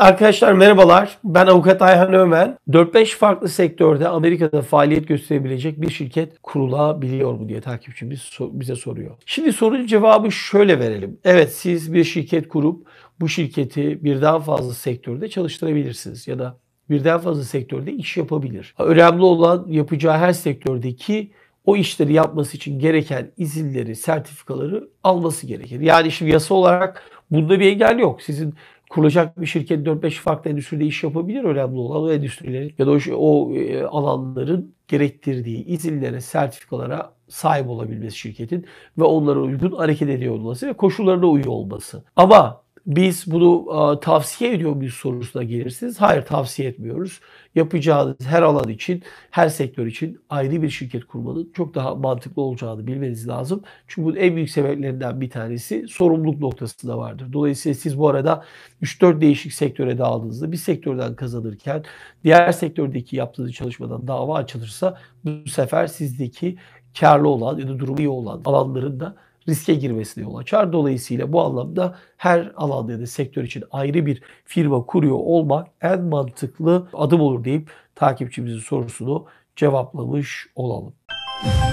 Arkadaşlar merhabalar. Ben avukat Ayhan Ömen. 4-5 farklı sektörde Amerika'da faaliyet gösterebilecek bir şirket kurulabiliyor mu diye takipçimiz bize soruyor. Şimdi sorunun cevabı şöyle verelim. Evet siz bir şirket kurup bu şirketi birden fazla sektörde çalıştırabilirsiniz ya da birden fazla sektörde iş yapabilir. Önemli olan yapacağı her sektördeki o işleri yapması için gereken izinleri, sertifikaları alması gerekir. Yani şimdi yasa olarak bunda bir engel yok. Sizin kurulacak bir şirket 4-5 farklı endüstride iş yapabilir. Önemli olan o endüstrileri ya da o, o e, alanların gerektirdiği izinlere, sertifikalara sahip olabilmesi şirketin ve onlara uygun hareket ediyor olması ve koşullarına uyuyor olması. Ama biz bunu a, e, tavsiye ediyor muyuz sorusuna gelirsiniz. Hayır tavsiye etmiyoruz. Yapacağınız her alan için, her sektör için ayrı bir şirket kurmanın çok daha mantıklı olacağını bilmeniz lazım. Çünkü bunun en büyük sebeplerinden bir tanesi sorumluluk noktasında vardır. Dolayısıyla siz bu arada 3-4 değişik sektöre dağıldığınızda bir sektörden kazanırken diğer sektördeki yaptığınız çalışmadan dava açılırsa bu sefer sizdeki karlı olan ya da durumu iyi olan alanların da riske girmesine yol açar. Dolayısıyla bu anlamda her alanda ya da sektör için ayrı bir firma kuruyor olmak en mantıklı adım olur deyip takipçimizin sorusunu cevaplamış olalım. Müzik